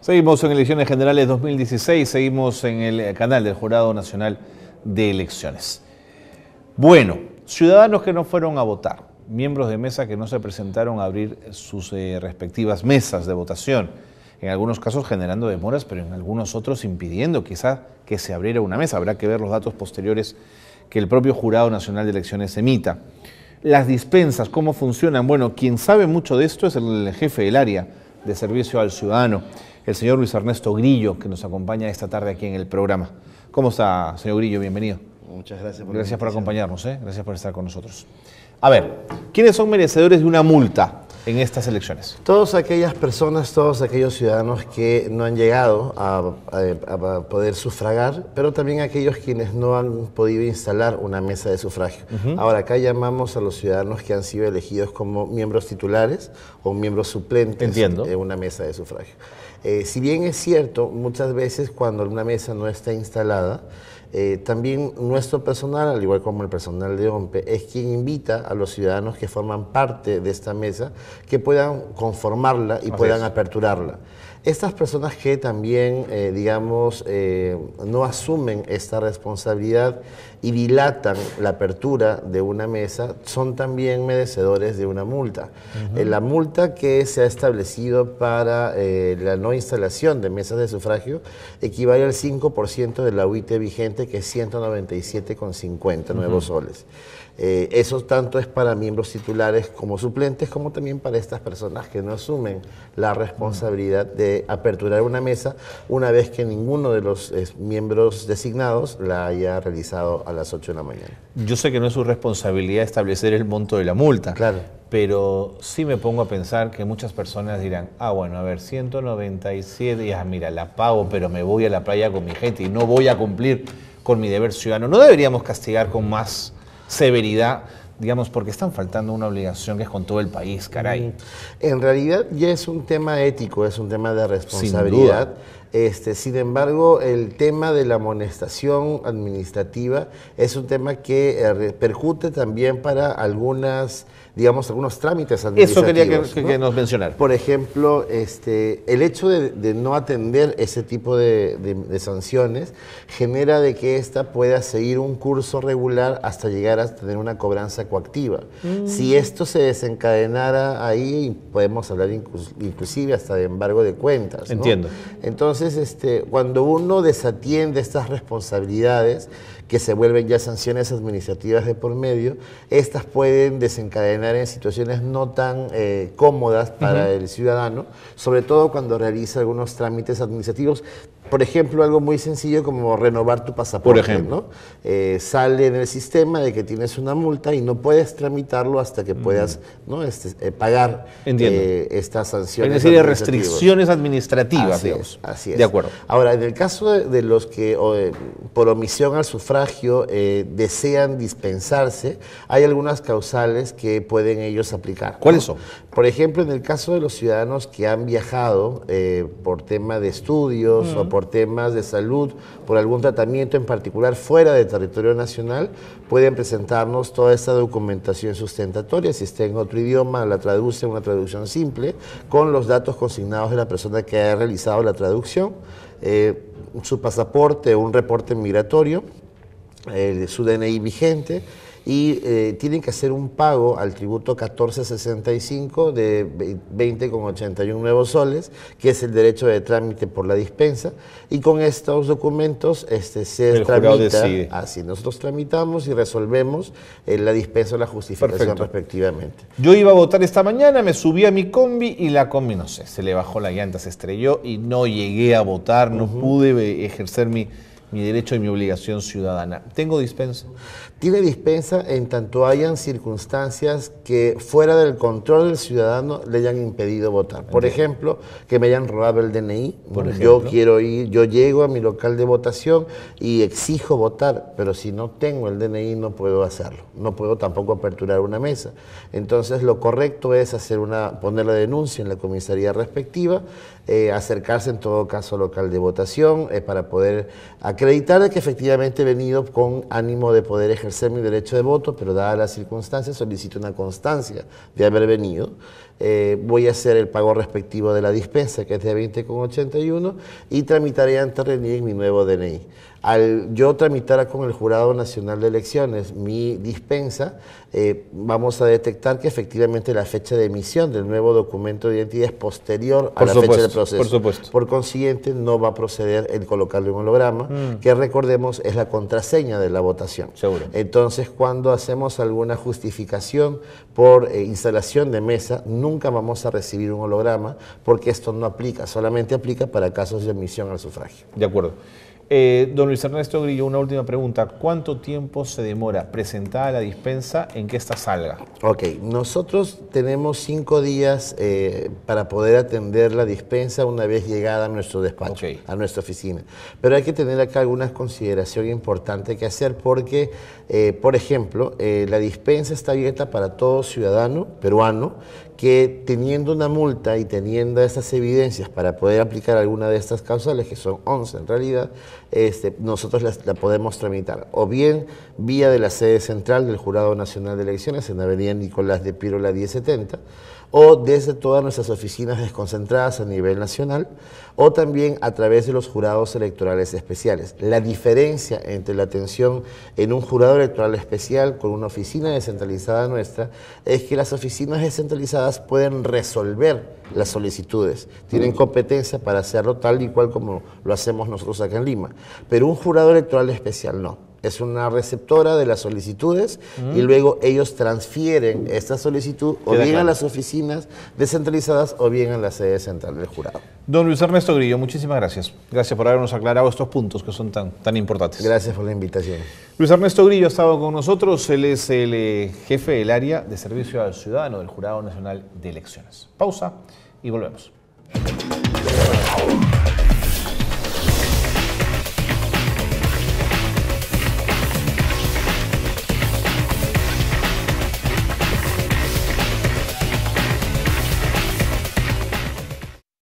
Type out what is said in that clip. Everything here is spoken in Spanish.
Seguimos en elecciones generales 2016, seguimos en el eh, canal del Jurado Nacional de Elecciones. Bueno, ciudadanos que no fueron a votar, miembros de mesa que no se presentaron a abrir sus eh, respectivas mesas de votación, en algunos casos generando demoras, pero en algunos otros impidiendo quizás que se abriera una mesa. Habrá que ver los datos posteriores que el propio Jurado Nacional de Elecciones emita. Las dispensas, cómo funcionan. Bueno, quien sabe mucho de esto es el jefe del área de servicio al ciudadano, el señor Luis Ernesto Grillo, que nos acompaña esta tarde aquí en el programa. ¿Cómo está, señor Grillo? Bienvenido. Muchas gracias por Gracias por acompañarnos, ¿eh? gracias por estar con nosotros. A ver, ¿quiénes son merecedores de una multa? en estas elecciones? Todas aquellas personas, todos aquellos ciudadanos que no han llegado a, poder sufragar, pero también aquellos quienes no han podido instalar una mesa de sufragio. Ahora, acá llamamos a los ciudadanos que han sido elegidos como miembros titulares o miembros suplentes de una mesa de sufragio. Eh, si bien es cierto, muchas veces cuando una mesa no está instalada, eh, también nuestro personal, al igual como el personal de OMPE, es quien invita a los ciudadanos que forman parte de esta mesa que puedan conformarla y puedan aperturarla. Estas personas que también, eh, digamos, eh, no asumen esta responsabilidad y dilatan la apertura de una mesa, son también merecedores de una multa. la multa que se ha establecido para la no instalación de mesas de sufragio equivale al 5% de la UIT vigente que es 197,50 nuevos soles. Eh, eso tanto es para miembros titulares como suplentes, como también para estas personas que no asumen la responsabilidad de aperturar una mesa una vez que ninguno de los eh, miembros designados la haya realizado a las 8 de la mañana. Yo sé que no es su responsabilidad establecer el monto de la multa. Claro. Pero sí me pongo a pensar que muchas personas dirán, ah, bueno, a ver, 197 días, ah, mira, la pago, pero me voy a la playa con mi gente y no voy a cumplir con mi deber ciudadano. No deberíamos castigar con más severidad, digamos, porque están faltando una obligación que es con todo el país, caray. En realidad ya es un tema ético, es un tema de responsabilidad este, sin embargo, el tema de la amonestación administrativa es un tema que eh, repercute percute también para algunas, digamos, algunos trámites administrativos. Eso quería que, nos mencionar. Por ejemplo, este, el hecho de, no atender ese tipo de, sanciones genera de que ésta pueda seguir un curso regular hasta llegar a tener una cobranza coactiva. Mm. Si esto se desencadenara ahí, podemos hablar inclusive hasta de embargo de cuentas. Entiendo. Entonces, entonces, este, cuando uno desatiende estas responsabilidades, que se vuelven ya sanciones administrativas de por medio, estas pueden desencadenar en situaciones no tan eh, cómodas para el ciudadano, sobre todo cuando realiza algunos trámites administrativos por ejemplo, algo muy sencillo como renovar tu pasaporte. Por ejemplo. Eh, sale en el sistema de que tienes una multa y no puedes tramitarlo hasta que mm. puedas ¿no? Este, eh, pagar eh, estas sanciones. Es decir, de restricciones administrativas, así De acuerdo. Ahora, en el caso de, los que eh, por omisión al sufragio desean dispensarse, hay algunas causales que pueden ellos aplicar. ¿Cuáles son? Por ejemplo, en el caso de los ciudadanos que han viajado por tema de estudios o mm. por por temas de salud, por algún tratamiento en particular fuera del territorio nacional, pueden presentarnos toda esta documentación sustentatoria. Si está en otro idioma, la traduce una traducción simple con los datos consignados de la persona que ha realizado la traducción, eh, su pasaporte, un reporte migratorio, eh, su DNI vigente y eh, tienen que hacer un pago al tributo 1465 de 20,81 nuevos soles, que es el derecho de trámite por la dispensa, y con estos documentos este, se tramita así. Nosotros tramitamos y resolvemos eh, la dispensa o la justificación respectivamente. Yo iba a votar esta mañana, me subí a mi combi y la combi, no sé, se le bajó la llanta, se estrelló y no llegué a votar, no pude eh, ejercer mi mi derecho y mi obligación ciudadana. ¿Tengo dispensa? Tiene dispensa en tanto hayan circunstancias que fuera del control del ciudadano le hayan impedido votar. Por ejemplo, que me hayan robado el DNI. yo quiero ir, yo llego a mi local de votación y exijo votar, pero si no tengo el DNI no puedo hacerlo. No puedo tampoco aperturar una mesa. Entonces lo correcto es hacer una, poner la denuncia en la comisaría respectiva, eh, acercarse en todo caso al local de votación eh, para poder acreditar que efectivamente he venido con ánimo de poder ejercer mi derecho de voto, pero dadas las circunstancias solicito una constancia de haber venido eh, voy a hacer el pago respectivo de la dispensa, que es de 20,81, y tramitaré ante en mi nuevo DNI. Al yo tramitar con el Jurado Nacional de Elecciones mi dispensa, eh, vamos a detectar que efectivamente la fecha de emisión del nuevo documento de identidad es posterior a la fecha del proceso. Por supuesto. consiguiente, no va a proceder el colocarle un holograma, mm. que recordemos es la contraseña de la votación. Seguro. Entonces, cuando hacemos alguna justificación por eh, instalación de mesa, nunca vamos a recibir un holograma porque esto no aplica, solamente aplica para casos de admisión al sufragio. De acuerdo. Eh, don Luis Ernesto Grillo, una última pregunta. ¿Cuánto tiempo se demora presentada la dispensa en que esta salga? Ok, nosotros tenemos cinco días eh, para poder atender la dispensa una vez llegada a nuestro despacho, a nuestra oficina. Pero hay que tener acá algunas consideraciones importantes que hacer porque, eh, por ejemplo, la dispensa está abierta para todo ciudadano peruano que teniendo una multa y teniendo esas evidencias para poder aplicar alguna de estas causales, que son 11 en realidad, este, nosotros la podemos tramitar o bien vía de la sede central del Jurado Nacional de Elecciones en Avenida Nicolás de Pirola 1070 o desde todas nuestras oficinas desconcentradas a nivel nacional o también a través de los jurados electorales especiales. La diferencia entre la atención en un jurado electoral especial con una oficina descentralizada nuestra es que las oficinas descentralizadas pueden resolver las solicitudes, tienen competencia para hacerlo tal y cual como lo hacemos nosotros acá en Lima, pero un jurado electoral especial no es una receptora de las solicitudes y luego ellos transfieren esta solicitud o bien a las oficinas descentralizadas o bien a la sede central del jurado. Don Luis Ernesto Grillo, muchísimas gracias. Gracias por habernos aclarado estos puntos que son tan, tan importantes. Gracias por la invitación. Luis Ernesto Grillo ha estado con nosotros, él es el eh, jefe del área de servicio al ciudadano del Jurado Nacional de Elecciones. Pausa y volvemos.